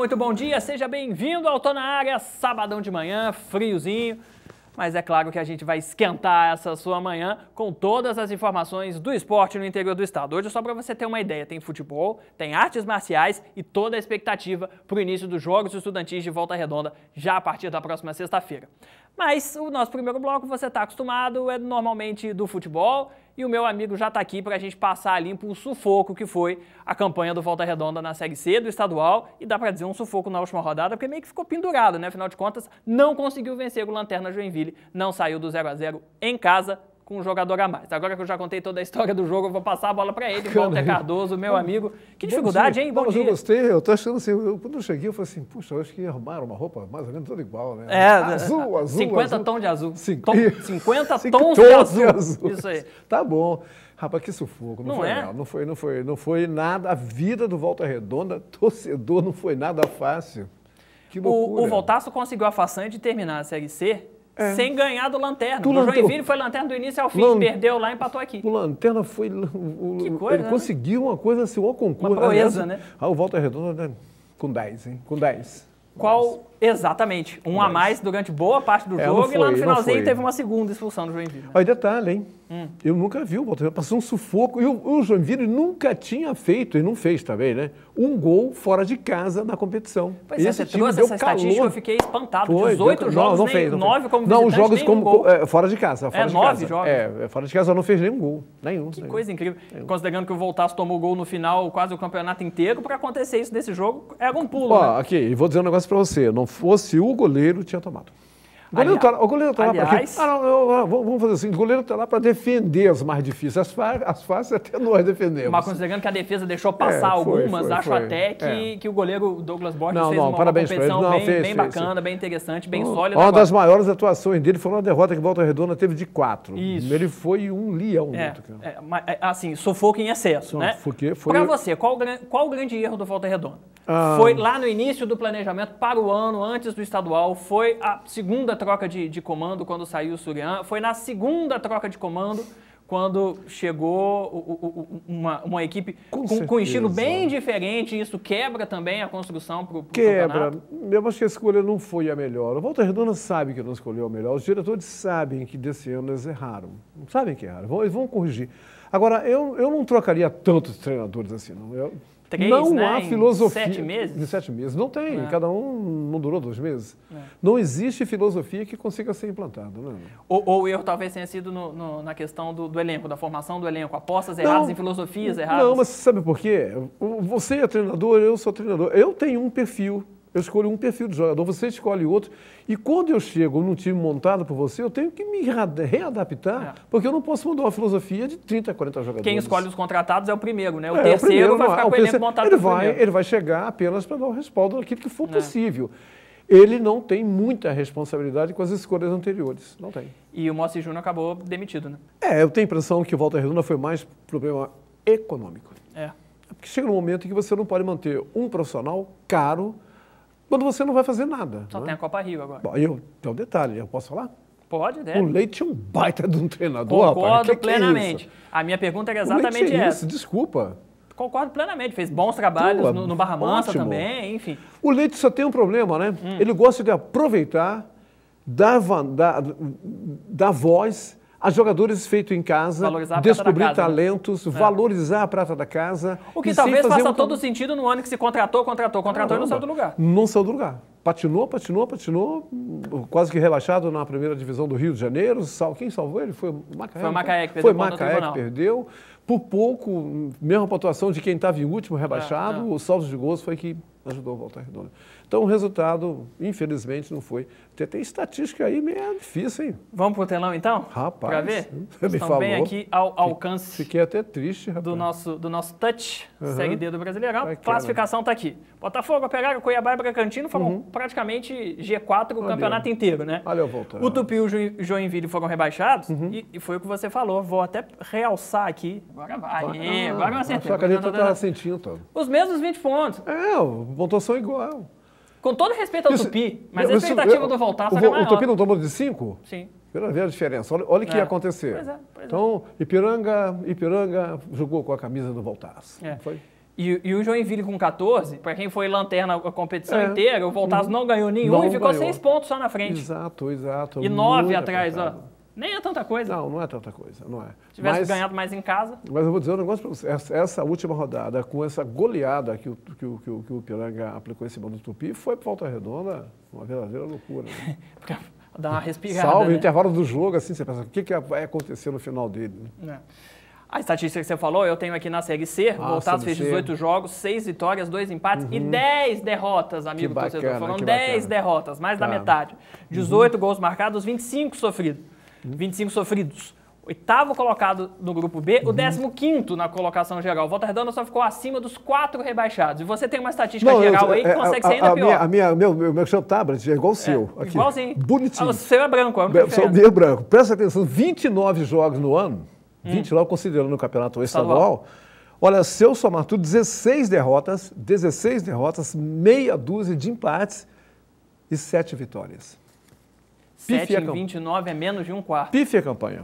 muito bom dia, seja bem-vindo ao Tô na Área, sabadão de manhã, friozinho, mas é claro que a gente vai esquentar essa sua manhã com todas as informações do esporte no interior do estado. Hoje, é só para você ter uma ideia, tem futebol, tem artes marciais e toda a expectativa para o início dos Jogos Estudantis de Volta Redonda já a partir da próxima sexta-feira. Mas o nosso primeiro bloco, você está acostumado, é normalmente do futebol, e o meu amigo já está aqui para a gente passar limpo o sufoco que foi a campanha do Volta Redonda na Série C do estadual, e dá para dizer um sufoco na última rodada, porque meio que ficou pendurado, né? Afinal de contas, não conseguiu vencer o Lanterna Joinville, não saiu do 0 a 0 em casa, com um jogador a mais. Agora que eu já contei toda a história do jogo, eu vou passar a bola para ele, Bacana. Walter Cardoso, meu amigo. Que dificuldade, dia. hein? Bom Não, dia. eu gostei, eu tô achando assim, eu, quando eu cheguei, eu falei assim, puxa, eu acho que arrumaram uma roupa mais ou menos toda igual, né? É, azul, é, azul. 50 é, azul. tons de azul. Sim. Tom, 50 tons de azul. azul. Isso aí. Tá bom. Rapaz, que sufoco. Não, não foi, é? Não, não foi, não foi, não foi nada. A vida do Volta Redonda, torcedor, não foi nada fácil. Que loucura. O, o Voltaço conseguiu a façanha de terminar a Série C é. Sem ganhar do Lanterna. Do o Lanterna... Joinville foi Lanterna do início ao fim, Lan... perdeu lá, empatou aqui. O Lanterna foi... O... Que coisa, Ele né? conseguiu uma coisa assim, um concurso. Uma proeza, Aliás, né? Ah, o Volta Redonda né? com 10, hein? Com 10. Qual Exatamente. Um Mas... a mais durante boa parte do é, jogo foi, e lá no finalzinho teve uma segunda expulsão do Joinville. Né? Aí detalhe, hein? Hum. Eu nunca vi o Botafogo passou um sufoco. E o, o Joinville nunca tinha feito, e não fez também, né? Um gol fora de casa na competição. Pois é, Esse é, você trouxe essa calor. estatística, eu fiquei espantado. Foi, 18 deu... jogos, não, não fez, não fez. como Não, os jogos como, gol. É, fora de casa. Fora é, de casa. jogos. É, é, fora de casa não fez nenhum gol. Nenhum. Que nenhum. coisa incrível. Nenhum. Considerando que o Voltaço tomou gol no final quase o campeonato inteiro, para acontecer isso nesse jogo, era um pulo. Ó, né? aqui, vou dizer um negócio para você. Não fosse o goleiro, tinha tomado. O goleiro está lá, o goleiro tá aliás, tá lá para Ah, não, não, não, vamos fazer assim, o goleiro está lá para defender as mais difíceis. As, as fáceis até nós defendemos. Mas considerando que a defesa deixou é, passar é, foi, algumas, foi, acho foi, até é. que, é. que o goleiro Douglas Borges fez uma, parabéns uma competição bem, fez, bem bacana, fez. bem interessante, bem um, sólida. Uma agora. das maiores atuações dele foi uma derrota que Volta Redonda teve de quatro. Isso. Ele foi um leão. É, muito, é, é, assim, sufoco em excesso, né? Para você, qual, qual o grande erro do Volta Redonda? Ah. Foi lá no início do planejamento, para o ano, antes do estadual, foi a segunda troca de, de comando quando saiu o Surian, foi na segunda troca de comando quando chegou uma, uma equipe com, com, com, estilo bem diferente, isso quebra também a construção para o Quebra. Campeonato. Eu acho que a escolha não foi a melhor. O Walter Redonda sabe que não escolheu a melhor. Os diretores sabem que desse ano eles erraram. Sabem que erraram. Eles vão corrigir. Agora, eu, eu não trocaria tantos treinadores assim, não. Eu, três, não né? há filosofia. sete meses? De sete meses. Não tem. É. Cada um não durou dois meses. É. Não existe filosofia que consiga ser implantada. Né? Ou, ou talvez tenha sido no, no, na questão do, do, elenco, da formação do elenco. Apostas erradas não, em filosofias erradas. Não, mas sabe por quê? Você é treinador, eu sou treinador. Eu tenho um perfil eu escolho um perfil de jogador, você escolhe outro. E quando eu chego num time montado por você, eu tenho que me readaptar, é. porque eu não posso mudar uma filosofia de 30, 40 jogadores. Quem escolhe os contratados é o primeiro, né? O é, terceiro o primeiro, vai ficar com o elenco terceiro, montado ele vai, primeiro. Ele vai chegar apenas para dar o respaldo daquilo que for é. possível. Ele não tem muita responsabilidade com as escolhas anteriores, não tem. E o Mossi Júnior acabou demitido, né? É, eu tenho a impressão que o Walter Redonda foi mais problema econômico. É. Porque chega um momento em que você não pode manter um profissional caro quando você não vai fazer nada. Só tem é? a Copa Rio agora. Bom, eu, tem um detalhe, eu posso falar? Pode, deve. O Leite é um baita de um treinador, Concordo rapaz. plenamente. Que é a minha pergunta era exatamente o Leite é essa. Isso, desculpa. Concordo plenamente. Fez bons trabalhos Pula, no, no Barra Mansa também, enfim. O Leite só tem um problema, né? Hum. Ele gosta de aproveitar, dar, dar, dar voz as jogadores feito em casa, descobrir casa, né? talentos, né? valorizar a prata da casa. O que talvez faça um... todo sentido no ano que se contratou, contratou, contratou Caramba, e não saiu do lugar. Não saiu do lugar. Patinou, patinou, patinou, quase que rebaixado na primeira divisão do Rio de Janeiro. Sal... Quem salvou ele? Foi o Macaé. Foi o né? Macaé que perdeu. Foi Macaé que perdeu. Por pouco, mesma pontuação de quem estava em último rebaixado, é, é, o saldo de gols foi que ajudou o Volta Redonda. Então o resultado, infelizmente, não foi. Tem, tem estatística aí meio difícil, hein? Vamos pro telão então? Rapaz. Pra ver? Você me Estão falou. bem aqui ao alcance. Fiquei até triste, rapaz. Do nosso, do nosso touch, uhum. segue dedo brasileirão. Aquela. Classificação tá aqui. Botafogo, Operário, Cuiabá e Bragantino foram uhum. praticamente G4 o Olha campeonato eu. inteiro, né? Olha eu voltando. O Tupi e o Joinville foram rebaixados uhum. e, e, foi o que você falou. Vou até realçar aqui. Agora vai. Ah, agora eu acertei. Só que a gente tá sentindo, Os mesmos 20 pontos. É, a pontuação igual. Com todo respeito ao isso, Tupi, mas a expectativa isso, do Voltaço é maior. O Tupi não tomou de 5? Sim. Primeira vez a diferença. Olha, o que ia é. acontecer. Pois é, pois é. então, Ipiranga, Ipiranga jogou com a camisa do Voltaço. É. Foi? E, e, o Joinville com 14, para quem foi lanterna a competição é. inteira, o Voltaço hum. não ganhou nenhum não e ficou ganhou. seis pontos só na frente. Exato, exato. E nove atrás, apertado. ó. Nem é tanta coisa. Não, não é tanta coisa, não é. Se tivesse mas, ganhado mais em casa. Mas eu vou dizer um negócio para você. Essa, essa, última rodada, com essa goleada que o, que, o, que, o, que o Piranga aplicou em cima do Tupi, foi por Volta Redonda uma verdadeira loucura. Né? Dá uma respirada. Salve, né? intervalo do jogo, assim, você pensa, o que, que vai acontecer no final dele? Né? É. A estatística que você falou, eu tenho aqui na Série C. Ah, Voltados fez 18 jogos, 6 vitórias, 2 empates uhum. e 10 derrotas, amigo que bacana, torcedor. Foram 10 derrotas, mais tá. da metade. 18 uhum. gols marcados, 25 sofridos. 25 sofridos. Oitavo colocado no grupo B, o uhum. décimo quinto na colocação geral. Volta Redonda só ficou acima dos quatro rebaixados. E você tem uma estatística Não, geral eu, aí que é, é, consegue a, ser ainda a pior. Minha, a minha, meu, meu, meu chão tá, é igual o é, seu. É, aqui. Igualzinho. Bonitinho. Ah, o seu é branco, é o meu branco. Presta atenção, 29 jogos no ano, 29 hum. considerando o campeonato estadual. Tá estadual Olha, se eu somar tudo, 16 derrotas, 16 derrotas, meia dúzia de empates e 7 vitórias. 7 em 29 é menos de um quarto. Pífia a campanha.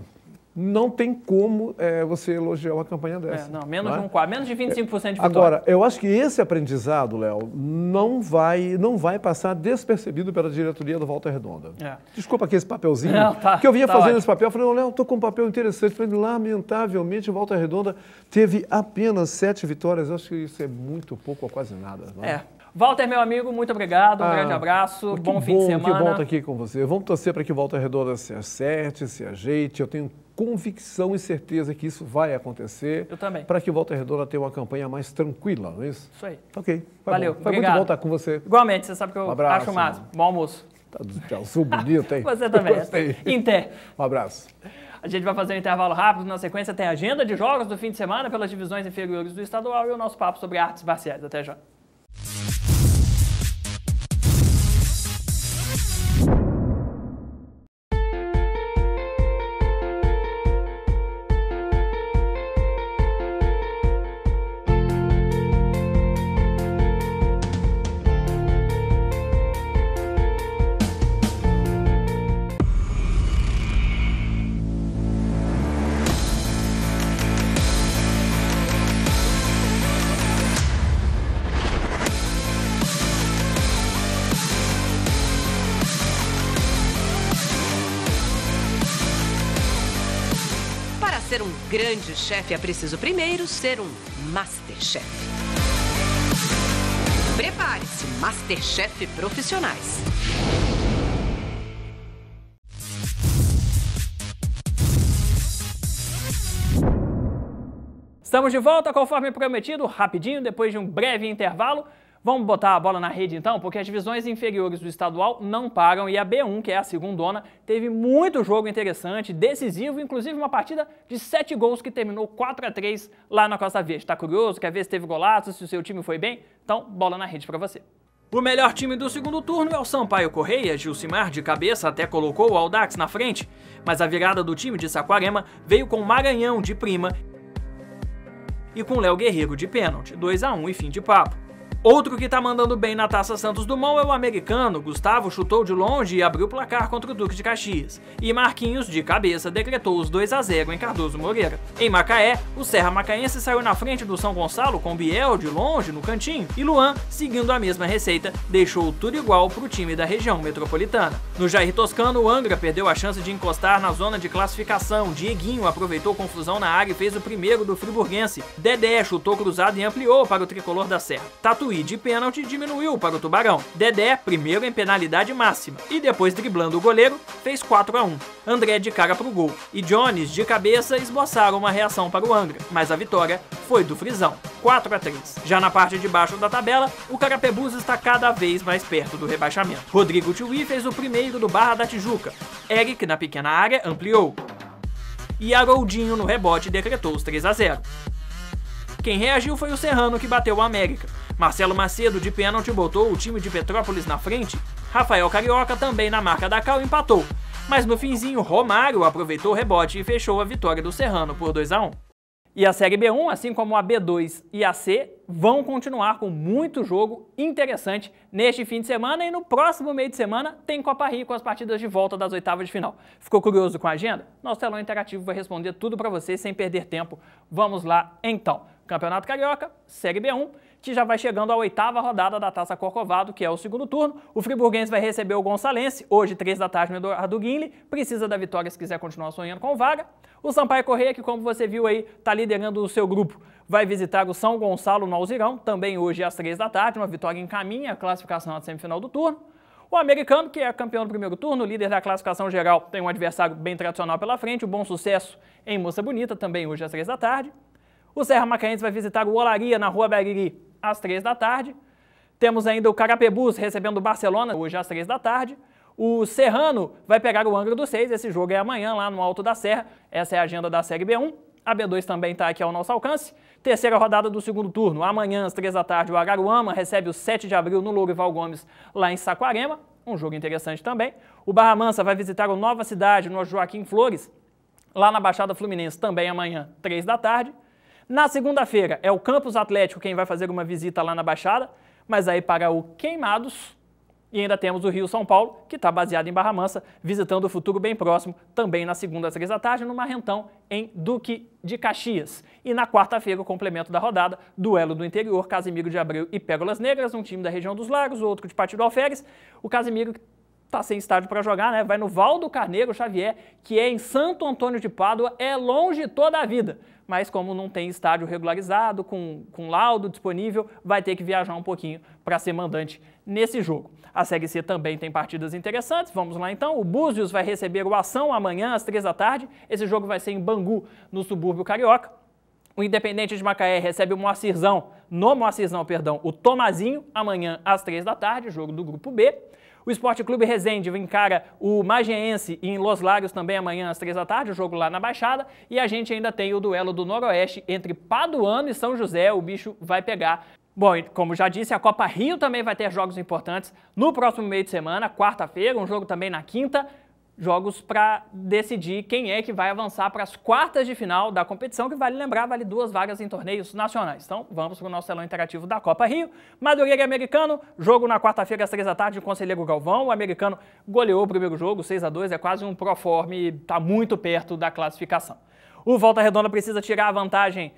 Não tem como é, você elogiar uma campanha é, dessa. É, não, menos não é? de um quarto, menos de 25% de vitória. Agora, eu acho que esse aprendizado, Léo, não vai, não vai passar despercebido pela diretoria do Volta Redonda. É. Desculpa aqui esse papelzinho. Não, tá, que eu vinha tá fazendo ótimo. esse papel, eu falei, Léo, estou com um papel interessante. falei, Lamentavelmente, Volta Redonda teve apenas sete vitórias. Eu acho que isso é muito pouco ou quase nada. É, é Walter, meu amigo, muito obrigado, um ah, grande abraço, bom, bom fim de semana. Que bom estar aqui com você. Vamos torcer para que Walter Redonda se acerte, se ajeite. Eu tenho convicção e certeza que isso vai acontecer. Eu também. Para que Walter Redonda tenha uma campanha mais tranquila, não é isso? Isso aí. Ok. Valeu, bom. Foi obrigado. muito bom estar com você. Igualmente, você sabe que eu um abraço, acho o máximo. Bom almoço. Tá do tchau, sul bonito, hein? você também. Gostei. Inter. Um abraço. A gente vai fazer um intervalo rápido, na sequência tem a agenda de jogos do fim de semana pelas divisões inferiores do estadual e o nosso papo sobre artes marciais. Até já. grande chefe é preciso primeiro ser um Masterchef. Prepare-se, Masterchef profissionais. Estamos de volta, conforme prometido, rapidinho, depois de um breve intervalo. Vamos botar a bola na rede então, porque as divisões inferiores do estadual não param e a B1, que é a segundona, teve muito jogo interessante, decisivo, inclusive uma partida de 7 gols que terminou 4 a 3 lá na Costa Verde. Tá curioso? Quer ver se teve golaço, se o seu time foi bem? Então, bola na rede para você. O melhor time do segundo turno é o Sampaio Correia, Gilcimar de cabeça até colocou o Aldax na frente, mas a virada do time de Saquarema veio com Maranhão de prima e com Léo Guerreiro de pênalti, 2 a 1 e fim de papo. Outro que tá mandando bem na Taça Santos Dumont é o americano, Gustavo chutou de longe e abriu o placar contra o Duque de Caxias. E Marquinhos, de cabeça, decretou os 2 a 0 em Cardoso Moreira. Em Macaé, o Serra Macaense saiu na frente do São Gonçalo com Biel de longe no cantinho, e Luan, seguindo a mesma receita, deixou tudo igual pro time da região metropolitana. No Jair Toscano, o Angra perdeu a chance de encostar na zona de classificação. Dieguinho aproveitou confusão na área e fez o primeiro do friburguense. Dedé chutou cruzado e ampliou para o tricolor da Serra. Tatu impedimento e de pênalti diminuiu para o Tubarão. Dedé, primeiro em penalidade máxima, e depois driblando o goleiro, fez 4 a 1. André de cara para o gol e Jones de cabeça esboçaram uma reação para o Angra, mas a vitória foi do Frisão, 4 a 3. Já na parte de baixo da tabela, o Carapebus está cada vez mais perto do rebaixamento. Rodrigo Tiwi fez o primeiro do Barra da Tijuca. Eric, na pequena área, ampliou. E Haroldinho no rebote decretou os 3 a 0. Quem reagiu foi o Serrano, que bateu o América. Marcelo Macedo, de pênalti, botou o time de Petrópolis na frente. Rafael Carioca, também na marca da Cal, empatou. Mas no finzinho, Romário aproveitou o rebote e fechou a vitória do Serrano por 2 a 1 e a Série B1, assim como a B2 e a C, vão continuar com muito jogo interessante neste fim de semana e no próximo meio de semana tem Copa Rio com as partidas de volta das oitavas de final. Ficou curioso com a agenda? Nosso telão interativo vai responder tudo para você sem perder tempo. Vamos lá então. Campeonato Carioca, Série B1 que já vai chegando à oitava rodada da Taça Corcovado, que é o segundo turno. O Friburguense vai receber o Gonçalense, hoje, três da tarde, no Eduardo Guinle. Precisa da vitória se quiser continuar sonhando com vaga. O Sampaio Correia, que como você viu aí, está liderando o seu grupo, vai visitar o São Gonçalo no Alzirão, também hoje às três da tarde, uma vitória em caminho, a classificação na semifinal do turno. O americano, que é campeão do primeiro turno, líder da classificação geral, tem um adversário bem tradicional pela frente, o Bom Sucesso em Moça Bonita, também hoje às três da tarde. O Serra Macaense vai visitar o Olaria na Rua Beriri às 3 da tarde. Temos ainda o Carapebus recebendo o Barcelona hoje às 3 da tarde. O Serrano vai pegar o Angra dos Seis, esse jogo é amanhã lá no Alto da Serra. Essa é a agenda da Série B1. A B2 também está aqui ao nosso alcance. Terceira rodada do segundo turno. Amanhã, às três da tarde, o Araruama recebe o 7 de abril no Lourival Gomes, lá em Saquarema. Um jogo interessante também. O Barra Mansa vai visitar o Nova Cidade, no Joaquim Flores, lá na Baixada Fluminense, também amanhã, três da tarde. Na segunda-feira é o Campus Atlético quem vai fazer uma visita lá na Baixada, mas aí para o Queimados e ainda temos o Rio São Paulo, que está baseado em Barra Mansa, visitando o futuro bem próximo, também na segunda às três da tarde, no Marrentão, em Duque de Caxias. E na quarta-feira, o complemento da rodada, duelo do interior, Casimiro de Abreu e Pérolas Negras, um time da região dos Lagos, o outro de Partido Alferes. O Casimiro tá sem estádio para jogar, né? Vai no Valdo Carneiro Xavier, que é em Santo Antônio de Pádua, é longe toda a vida. Mas como não tem estádio regularizado, com, com laudo disponível, vai ter que viajar um pouquinho para ser mandante nesse jogo. A Série C também tem partidas interessantes, vamos lá então. O Búzios vai receber o Ação amanhã às três da tarde. Esse jogo vai ser em Bangu, no subúrbio carioca. O Independente de Macaé recebe o Moacirzão no Moacir não, perdão, o Tomazinho, amanhã às três da tarde, jogo do Grupo B. O Esporte Clube Resende encara o Magiense em Los Lagos também amanhã às três da tarde, o jogo lá na Baixada. E a gente ainda tem o duelo do Noroeste entre Paduano e São José, o bicho vai pegar. Bom, como já disse, a Copa Rio também vai ter jogos importantes no próximo meio de semana, quarta-feira, um jogo também na quinta jogos para decidir quem é que vai avançar para as quartas de final da competição, que vale lembrar, vale duas vagas em torneios nacionais. Então vamos para o nosso telão interativo da Copa Rio. Madureira é Americano, jogo na quarta-feira às três da tarde, o Conselheiro Galvão. O americano goleou o primeiro jogo, 6 a 2 é quase um proforme, está muito perto da classificação. O Volta Redonda precisa tirar a vantagem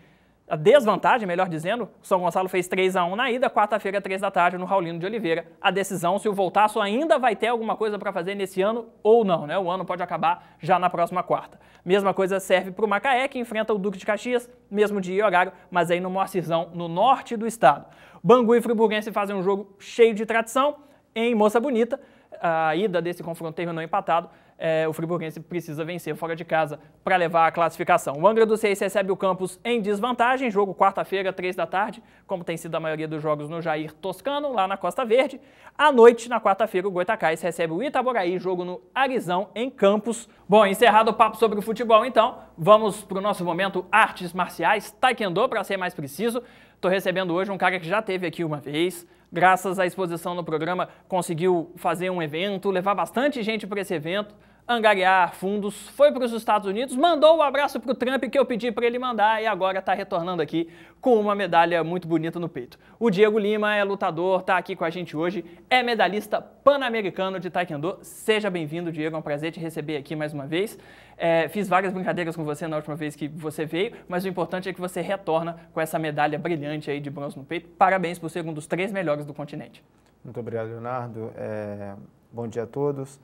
a desvantagem, melhor dizendo, o São Gonçalo fez 3 a 1 na ida, quarta-feira, 3 da tarde, no Raulino de Oliveira. A decisão se o Voltaço ainda vai ter alguma coisa para fazer nesse ano ou não, né? O ano pode acabar já na próxima quarta. Mesma coisa serve para o Macaé, que enfrenta o Duque de Caxias, mesmo dia e horário, mas aí no Moacirzão, no norte do estado. Bangu e Friburguense fazem um jogo cheio de tradição em Moça Bonita. A ida desse confronto terminou empatado, é, o Friburguense precisa vencer fora de casa para levar a classificação. O Angra do Seis recebe o Campos em desvantagem, jogo quarta-feira, três da tarde, como tem sido a maioria dos jogos no Jair Toscano, lá na Costa Verde. À noite, na quarta-feira, o Goitacás recebe o Itaboraí, jogo no Arizão, em Campos. Bom, encerrado o papo sobre o futebol, então, vamos para o nosso momento artes marciais, taekwondo, para ser mais preciso. Estou recebendo hoje um cara que já teve aqui uma vez, graças à exposição no programa, conseguiu fazer um evento, levar bastante gente para esse evento angariar fundos, foi para os Estados Unidos, mandou o um abraço para o Trump que eu pedi para ele mandar e agora está retornando aqui com uma medalha muito bonita no peito. O Diego Lima é lutador, está aqui com a gente hoje, é medalhista pan-americano de taekwondo. Seja bem-vindo, Diego, é um prazer te receber aqui mais uma vez. É, fiz várias brincadeiras com você na última vez que você veio, mas o importante é que você retorna com essa medalha brilhante aí de bronze no peito. Parabéns por ser um dos três melhores do continente. Muito obrigado, Leonardo. É... Bom dia a todos.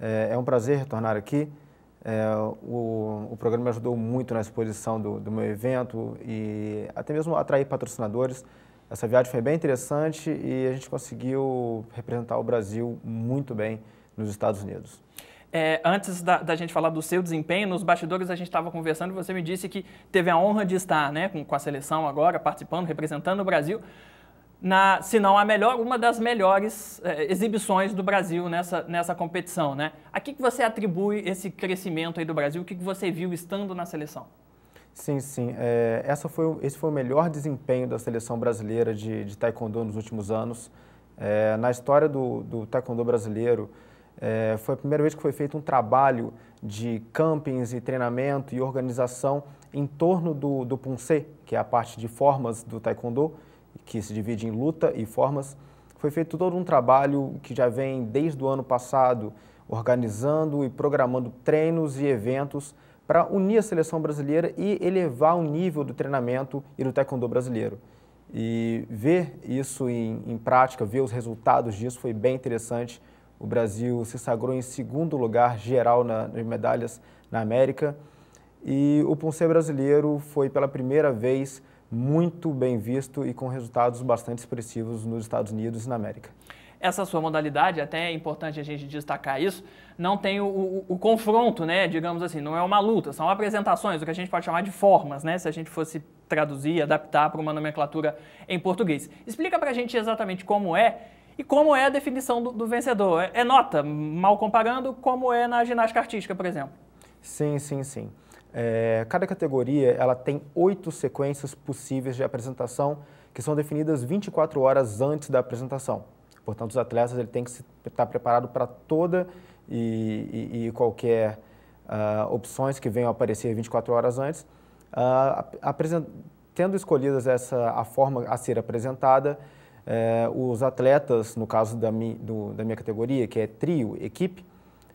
É, é, um prazer retornar aqui. É, o, o, programa me ajudou muito na exposição do, do, meu evento e até mesmo atrair patrocinadores. Essa viagem foi bem interessante e a gente conseguiu representar o Brasil muito bem nos Estados Unidos. É, antes da, da, gente falar do seu desempenho, nos bastidores a gente estava conversando e você me disse que teve a honra de estar né, com, com a seleção agora, participando, representando o Brasil na, se não a melhor, uma das melhores eh, exibições do Brasil nessa, nessa competição. Né? A que, que você atribui esse crescimento aí do Brasil? O que, que você viu estando na seleção? Sim, sim. É, essa foi, esse foi o melhor desempenho da seleção brasileira de, de taekwondo nos últimos anos. É, na história do, do taekwondo brasileiro, é, foi a primeira vez que foi feito um trabalho de campings e treinamento e organização em torno do, do punse, que é a parte de formas do taekwondo, que se divide em luta e formas, foi feito todo um trabalho que já vem desde o ano passado, organizando e programando treinos e eventos para unir a seleção brasileira e elevar o nível do treinamento e do taekwondo brasileiro. E ver isso em, em prática, ver os resultados disso foi bem interessante. O Brasil se sagrou em segundo lugar geral na, nas medalhas na América. E o Ponce brasileiro foi pela primeira vez muito bem visto e com resultados bastante expressivos nos Estados Unidos e na América. Essa sua modalidade, até é importante a gente destacar isso, não tem o, o, o confronto, né? Digamos assim, não é uma luta, são apresentações, o que a gente pode chamar de formas, né? Se a gente fosse traduzir, adaptar para uma nomenclatura em português. Explica para a gente exatamente como é e como é a definição do, do vencedor. É, é nota, mal comparando, como é na ginástica artística, por exemplo. Sim, sim, sim. É, cada categoria ela tem oito sequências possíveis de apresentação que são definidas 24 horas antes da apresentação. Portanto, os atletas ele tem que estar tá preparado para toda e, e, e qualquer uh, opções que venham a aparecer 24 horas antes. Uh, tendo escolhidas essa a forma a ser apresentada, é, os atletas, no caso da, mi, do, da minha categoria, que é trio, equipe,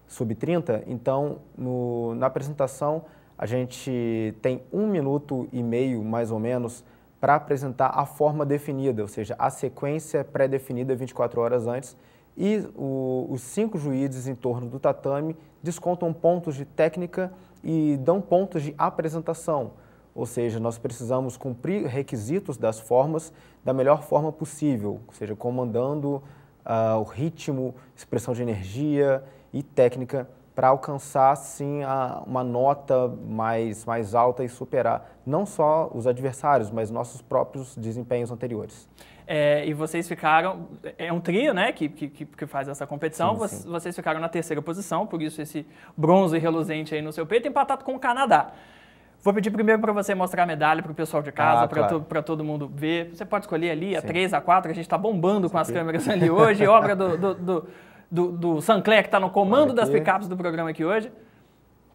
sub-30, então no, na apresentação a gente tem um minuto e meio, mais ou menos, para apresentar a forma definida, ou seja, a sequência pré-definida 24 horas antes. E o, os cinco juízes em torno do tatame descontam pontos de técnica e dão pontos de apresentação. Ou seja, nós precisamos cumprir requisitos das formas da melhor forma possível, ou seja, comandando uh, o ritmo, expressão de energia e técnica para alcançar sim a, uma nota mais, mais alta e superar não só os adversários, mas nossos próprios desempenhos anteriores. É, e vocês ficaram, é um trio né, que, que, que faz essa competição, sim, sim. vocês ficaram na terceira posição, por isso esse bronze reluzente aí no seu peito, empatado com o Canadá. Vou pedir primeiro para você mostrar a medalha para o pessoal de casa, ah, para claro. todo mundo ver. Você pode escolher ali a 3, a 4, a gente está bombando com as câmeras ali hoje, obra do, do, do do, do Sancler, que está no comando das picapes do programa aqui hoje.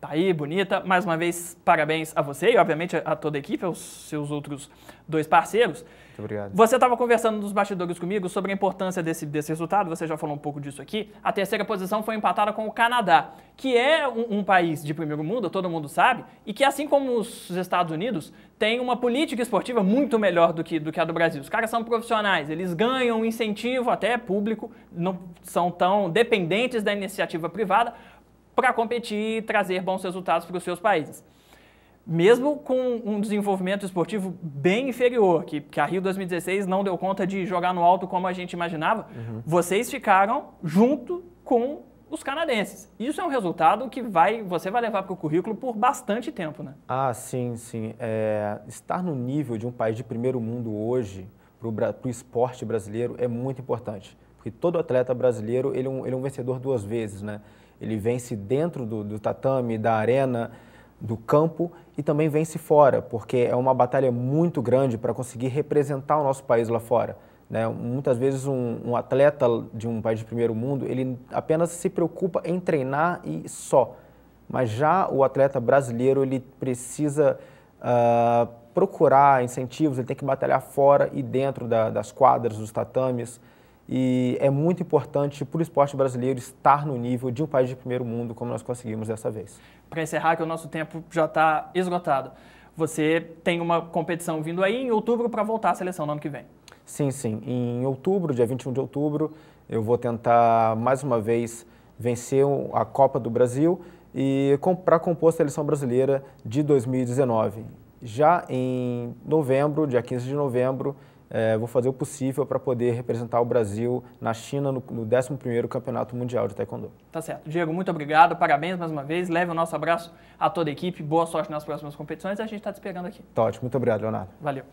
Tá aí, bonita. Mais uma vez, parabéns a você e, obviamente, a toda a equipe, aos seus outros dois parceiros. Muito obrigado. Você estava conversando nos bastidores comigo sobre a importância desse, desse resultado, você já falou um pouco disso aqui. A terceira posição foi empatada com o Canadá, que é um, um país de primeiro mundo, todo mundo sabe, e que, assim como os Estados Unidos, tem uma política esportiva muito melhor do que, do que a do Brasil. Os caras são profissionais, eles ganham incentivo até público, não são tão dependentes da iniciativa privada para competir e trazer bons resultados para os seus países mesmo com um desenvolvimento esportivo bem inferior, que, que a Rio 2016 não deu conta de jogar no alto como a gente imaginava, uhum. vocês ficaram junto com os canadenses. Isso é um resultado que vai, você vai levar para o currículo por bastante tempo, né? Ah, sim, sim. É, estar no nível de um país de primeiro mundo hoje para o esporte brasileiro é muito importante, porque todo atleta brasileiro ele é um, ele é um vencedor duas vezes, né? Ele vence dentro do, do tatame, da arena do campo e também vence fora, porque é uma batalha muito grande para conseguir representar o nosso país lá fora. Né? Muitas vezes um, um, atleta de um país de primeiro mundo, ele apenas se preocupa em treinar e só. Mas já o atleta brasileiro, ele precisa uh, procurar incentivos, ele tem que batalhar fora e dentro da, das quadras, dos tatames, e é muito importante para o esporte brasileiro estar no nível de um país de primeiro mundo, como nós conseguimos dessa vez. Para encerrar, que o nosso tempo já está esgotado. Você tem uma competição vindo aí em outubro para voltar à seleção no ano que vem. Sim, sim. Em outubro, dia 21 de outubro, eu vou tentar mais uma vez vencer a Copa do Brasil e para compor a seleção brasileira de 2019. Já em novembro, dia 15 de novembro, é, vou fazer o possível para poder representar o Brasil na China no, no 11º Campeonato Mundial de Taekwondo. Tá certo. Diego, muito obrigado, parabéns mais uma vez, leve o nosso abraço a toda a equipe, boa sorte nas próximas competições a gente está te esperando aqui. Tá ótimo, muito obrigado, Leonardo. Valeu.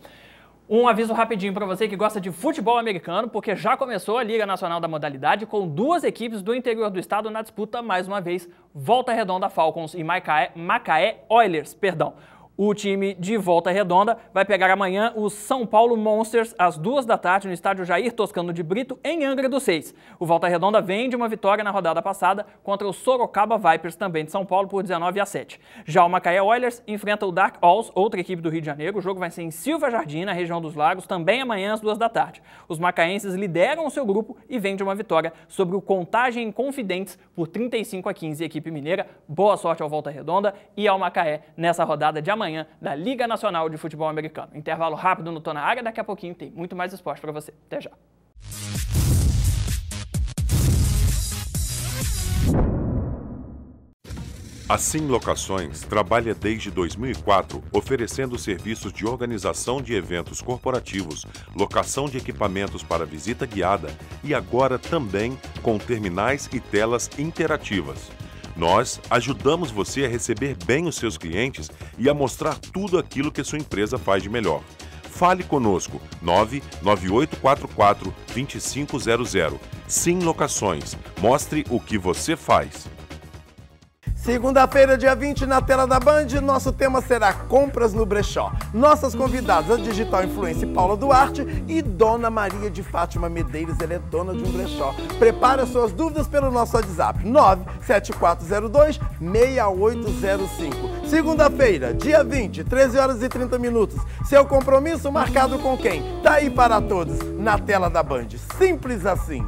Um aviso rapidinho para você que gosta de futebol americano, porque já começou a Liga Nacional da Modalidade com duas equipes do interior do estado na disputa mais uma vez. Volta Redonda Falcons e Macaé, Macaé Oilers, perdão. O time de Volta Redonda vai pegar amanhã o São Paulo Monsters às duas da tarde no estádio Jair Toscano de Brito, em Angra dos Seis. O Volta Redonda vem de uma vitória na rodada passada contra o Sorocaba Vipers, também de São Paulo, por 19 a 7. Já o Macaé Oilers enfrenta o Dark Halls, outra equipe do Rio de Janeiro. O jogo vai ser em Silva Jardim, na região dos Lagos, também amanhã às duas da tarde. Os macaenses lideram o seu grupo e vêm de uma vitória sobre o Contagem Confidentes por 35 a 15, equipe mineira. Boa sorte ao Volta Redonda e ao Macaé nessa rodada de amanhã da Liga Nacional de Futebol Americano. Intervalo rápido no Tô na Área, daqui a pouquinho tem muito mais esporte para você. Até já. A Sim Locações trabalha desde 2004 oferecendo serviços de organização de eventos corporativos, locação de equipamentos para visita guiada e agora também com terminais e telas interativas. Nós ajudamos você a receber bem os seus clientes e a mostrar tudo aquilo que sua empresa faz de melhor. Fale conosco 99844 2500. Sim Locações. Mostre o que você faz. Segunda-feira, dia 20, na tela da Band, nosso tema será compras no brechó. Nossas convidadas, a digital influencer Paula Duarte e Dona Maria de Fátima Medeiros, ela é dona de um brechó. Prepare suas dúvidas pelo nosso WhatsApp, 97402 6805. Segunda-feira, dia 20, 13 horas e 30 minutos. Seu compromisso marcado com quem? Tá aí para todos, na tela da Band. Simples assim.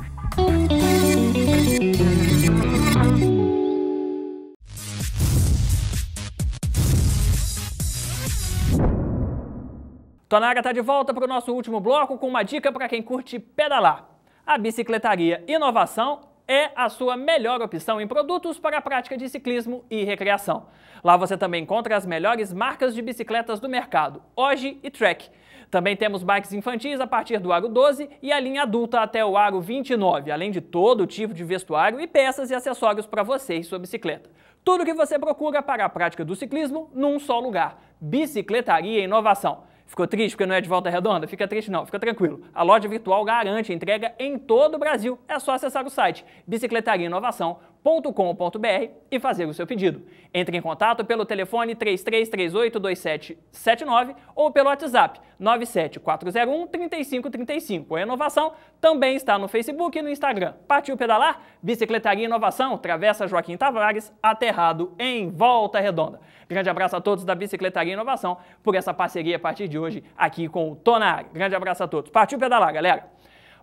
Tonara está de volta para o nosso último bloco com uma dica para quem curte pedalar. A bicicletaria Inovação é a sua melhor opção em produtos para a prática de ciclismo e recreação. Lá você também encontra as melhores marcas de bicicletas do mercado, Hoje e Trek. Também temos bikes infantis a partir do aro 12 e a linha adulta até o aro 29, além de todo tipo de vestuário e peças e acessórios para você e sua bicicleta. Tudo o que você procura para a prática do ciclismo num só lugar. Bicicletaria Inovação. Ficou triste porque não é de volta redonda? Fica triste não, fica tranquilo. A loja virtual garante entrega em todo o Brasil. É só acessar o site bicicletariainovação.com com.br e fazer o seu pedido. Entre em contato pelo telefone 33382779 ou pelo WhatsApp 974013535. A inovação também está no Facebook e no Instagram. Partiu pedalar? Bicicletaria Inovação, Travessa Joaquim Tavares, aterrado em Volta Redonda. Grande abraço a todos da Bicicletaria Inovação por essa parceria a partir de hoje aqui com o Tonari. Grande abraço a todos. Partiu pedalar, galera!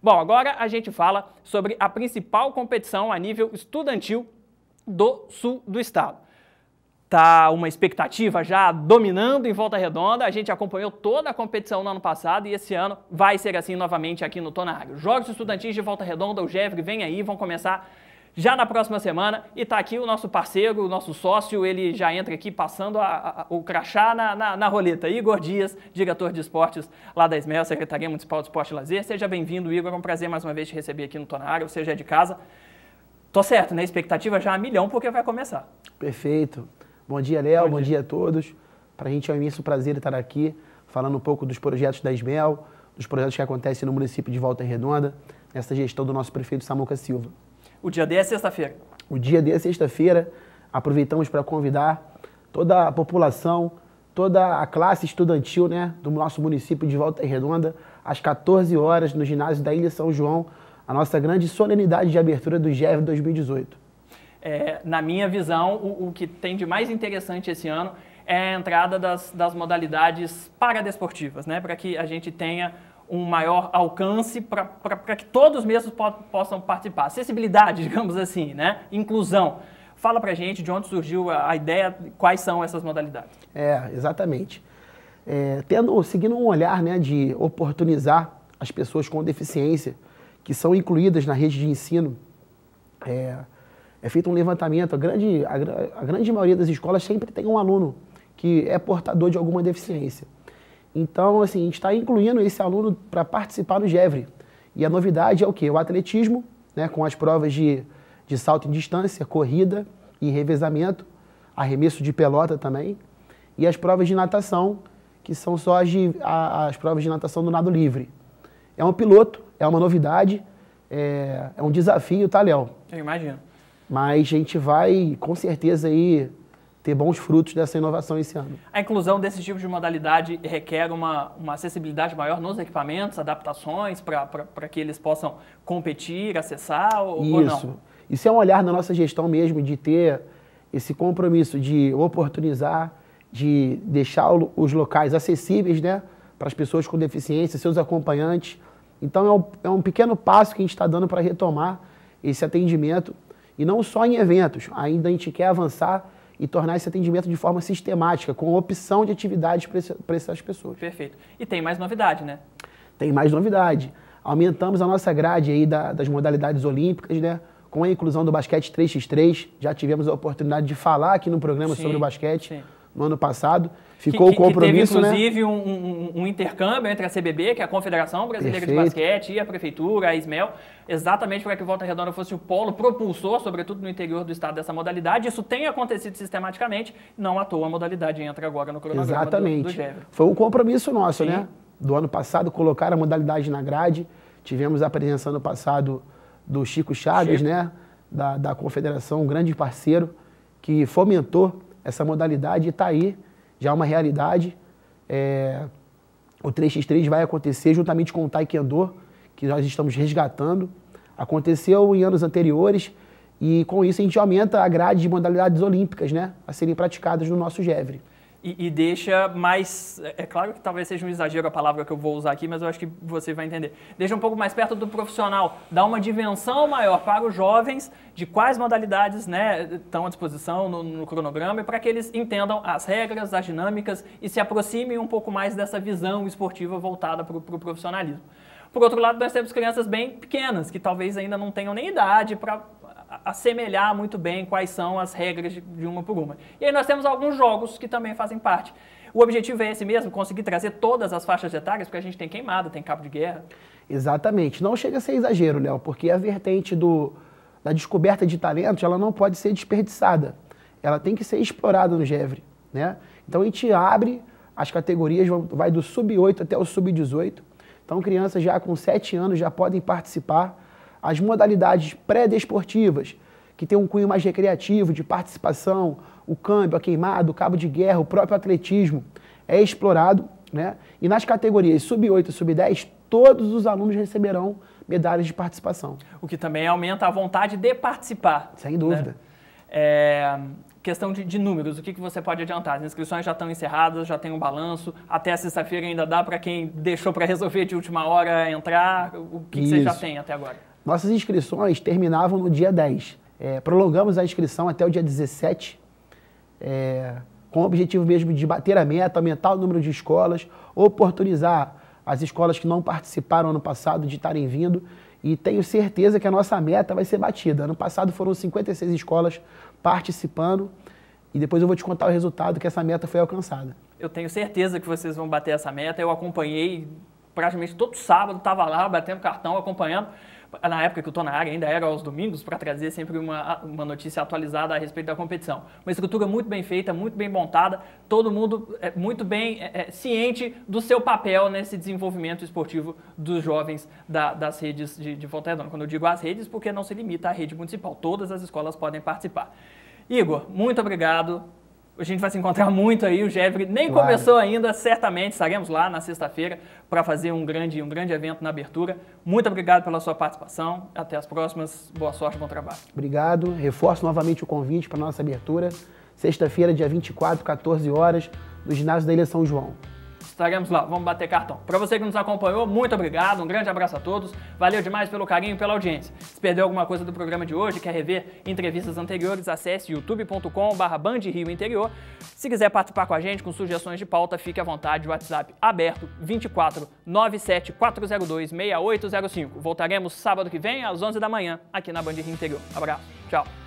Bom, agora a gente fala sobre a principal competição a nível estudantil do sul do estado. Tá uma expectativa já dominando em volta redonda. A gente acompanhou toda a competição no ano passado e esse ano vai ser assim novamente aqui no Tonário. Jogos estudantis de volta redonda, o GEVRE vem aí, vão começar já na próxima semana. E está aqui o nosso parceiro, o nosso sócio, ele já entra aqui passando a, a, o crachá na, na, na, roleta. Igor Dias, diretor de esportes lá da Esmel, Secretaria Municipal de Esporte e Lazer. Seja bem-vindo, Igor. É um prazer mais uma vez te receber aqui no Tonário, Ou seja, é de casa. Tô certo, né? Expectativa já a milhão, porque vai começar. Perfeito. Bom dia, Léo. Bom, bom, dia. a todos. Para a gente é um imenso prazer estar aqui falando um pouco dos projetos da Esmel, dos projetos que acontecem no município de Volta Redonda, nessa gestão do nosso prefeito Samuca Silva. O dia D é sexta-feira. O dia D é sexta-feira. Aproveitamos para convidar toda a população, toda a classe estudantil né, do nosso município de Volta Redonda, às 14 horas, no ginásio da Ilha São João, a nossa grande solenidade de abertura do GEV 2018. É, na minha visão, o, o, que tem de mais interessante esse ano é a entrada das, das modalidades paradesportivas, né, para que a gente tenha um maior alcance para que todos mesmos po possam participar. Acessibilidade, digamos assim, né? Inclusão. Fala para gente de onde surgiu a ideia, quais são essas modalidades. É, exatamente. É, tendo, seguindo um olhar né, de oportunizar as pessoas com deficiência que são incluídas na rede de ensino, é, é feito um levantamento. A grande, a, a grande maioria das escolas sempre tem um aluno que é portador de alguma deficiência. Então, assim, a gente está incluindo esse aluno para participar do GEVRE. E a novidade é o quê? O atletismo, né, com as provas de, de salto em distância, corrida e revezamento, arremesso de pelota também, e as provas de natação, que são só as, de, a, as provas de natação do nado livre. É um piloto, é uma novidade, é, é um desafio, tá, Léo? Eu imagino. Mas a gente vai, com certeza, aí ter bons frutos dessa inovação esse ano. A inclusão desse tipo de modalidade requer uma, uma acessibilidade maior nos equipamentos, adaptações para que eles possam competir, acessar ou, Isso. ou não? Isso é um olhar na nossa gestão mesmo de ter esse compromisso de oportunizar, de deixar os locais acessíveis né, para as pessoas com deficiência, seus acompanhantes. Então é um, é um pequeno passo que a gente está dando para retomar esse atendimento e não só em eventos. Ainda a gente quer avançar e tornar esse atendimento de forma sistemática, com opção de atividades para essas pessoas. Perfeito. E tem mais novidade, né? Tem mais novidade. Aumentamos a nossa grade aí da, das modalidades olímpicas, né? Com a inclusão do basquete 3x3, já tivemos a oportunidade de falar aqui no programa sim, sobre o basquete. Sim no ano passado. Ficou que, que, o compromisso, que né? teve, inclusive, né? um, um, um, intercâmbio entre a CBB, que é a Confederação Brasileira Perfeito. de Basquete, e a Prefeitura, a Ismel, exatamente para que Volta Redonda fosse o polo propulsor, sobretudo no interior do estado, dessa modalidade. Isso tem acontecido sistematicamente, não à toa a modalidade entra agora no cronograma Exatamente. Do, Foi um compromisso nosso, né? Sim. né? Do ano passado, colocar a modalidade na grade. Tivemos a presença ano passado do Chico Chagas Chico. né? Da, da Confederação, um grande parceiro, que fomentou essa modalidade está aí, já é uma realidade. É, o 3x3 vai acontecer juntamente com o Taekwondo, que nós estamos resgatando. Aconteceu em anos anteriores e com isso a gente aumenta a grade de modalidades olímpicas né, a serem praticadas no nosso GEVRE e, e, deixa mais. É, é claro que talvez seja um exagero a palavra que eu vou usar aqui, mas eu acho que você vai entender. Deixa um pouco mais perto do profissional, dá uma dimensão maior para os jovens de quais modalidades né, estão à disposição no, no cronograma e para que eles entendam as regras, as dinâmicas e se aproximem um pouco mais dessa visão esportiva voltada para o pro profissionalismo. Por outro lado, nós temos crianças bem pequenas, que talvez ainda não tenham nem idade para assemelhar muito bem quais são as regras de uma por uma. E aí nós temos alguns jogos que também fazem parte. O objetivo é esse mesmo, conseguir trazer todas as faixas etárias, porque a gente tem queimada, tem cabo de guerra. Exatamente. Não chega a ser exagero, Léo, porque a vertente do, da descoberta de talentos, ela não pode ser desperdiçada. Ela tem que ser explorada no GEVRE, né? Então a gente abre as categorias, vai do sub-8 até o sub-18. Então crianças já com 7 anos já podem participar as modalidades pré-desportivas, que tem um cunho mais recreativo, de participação, o câmbio, a queimada, o cabo de guerra, o próprio atletismo, é explorado. Né? E nas categorias sub-8 e sub-10, todos os alunos receberão medalhas de participação. O que também aumenta a vontade de participar. Sem dúvida. Né? É, questão de, de, números, o que, que você pode adiantar? As inscrições já estão encerradas, já tem um balanço, até sexta-feira ainda dá para quem deixou para resolver de última hora entrar, o que, que você já tem até agora? Nossas inscrições terminavam no dia 10. É, prolongamos a inscrição até o dia 17, é, com o objetivo mesmo de bater a meta, aumentar o número de escolas, oportunizar as escolas que não participaram ano passado de estarem vindo. E tenho certeza que a nossa meta vai ser batida. Ano passado foram 56 escolas participando. E depois eu vou te contar o resultado que essa meta foi alcançada. Eu tenho certeza que vocês vão bater essa meta. Eu acompanhei praticamente todo sábado, estava lá batendo cartão, acompanhando na época que eu estou na área, ainda era aos domingos, para trazer sempre uma, uma notícia atualizada a respeito da competição. Uma estrutura muito bem feita, muito bem montada, todo mundo é, muito bem é, é, ciente do seu papel nesse desenvolvimento esportivo dos jovens da, das redes de, de Volta Redonda. Quando eu digo as redes, porque não se limita à rede municipal, todas as escolas podem participar. Igor, muito obrigado a gente vai se encontrar muito aí, o Jeffrey nem claro. começou ainda, certamente estaremos lá na sexta-feira para fazer um grande, um grande evento na abertura. Muito obrigado pela sua participação, até as próximas, boa sorte, bom trabalho. Obrigado, reforço novamente o convite para a nossa abertura, sexta-feira, dia 24, 14 horas, no ginásio da Ilha São João. Estaremos lá, vamos bater cartão. Para você que nos acompanhou, muito obrigado, um grande abraço a todos. Valeu demais pelo carinho e pela audiência. Se perdeu alguma coisa do programa de hoje, quer rever entrevistas anteriores, acesse youtube.com.br Rio Interior. Se quiser participar com a gente com sugestões de pauta, fique à vontade, WhatsApp aberto 24 97 402 6805. Voltaremos sábado que vem às 11 da manhã aqui na Band Rio Interior. Abraço, tchau.